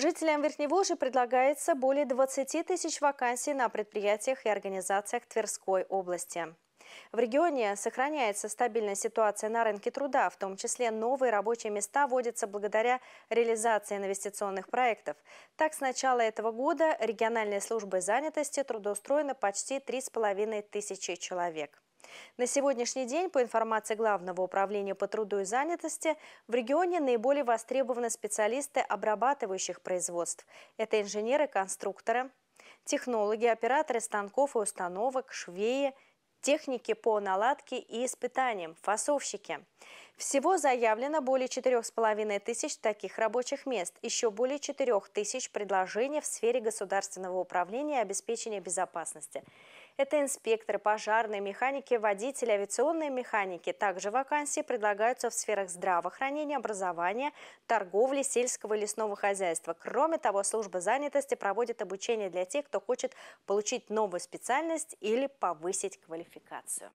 Жителям Верхневолжья предлагается более 20 тысяч вакансий на предприятиях и организациях Тверской области. В регионе сохраняется стабильная ситуация на рынке труда, в том числе новые рабочие места вводятся благодаря реализации инвестиционных проектов. Так, с начала этого года региональные службы занятости трудоустроены почти 3,5 тысячи человек. На сегодняшний день, по информации Главного управления по труду и занятости, в регионе наиболее востребованы специалисты обрабатывающих производств. Это инженеры-конструкторы, технологи, операторы станков и установок, швеи, техники по наладке и испытаниям, фасовщики – всего заявлено более 4,5 тысяч таких рабочих мест, еще более 4 тысяч предложений в сфере государственного управления и обеспечения безопасности. Это инспекторы, пожарные, механики, водители, авиационные механики. Также вакансии предлагаются в сферах здравоохранения, образования, торговли, сельского и лесного хозяйства. Кроме того, служба занятости проводит обучение для тех, кто хочет получить новую специальность или повысить квалификацию.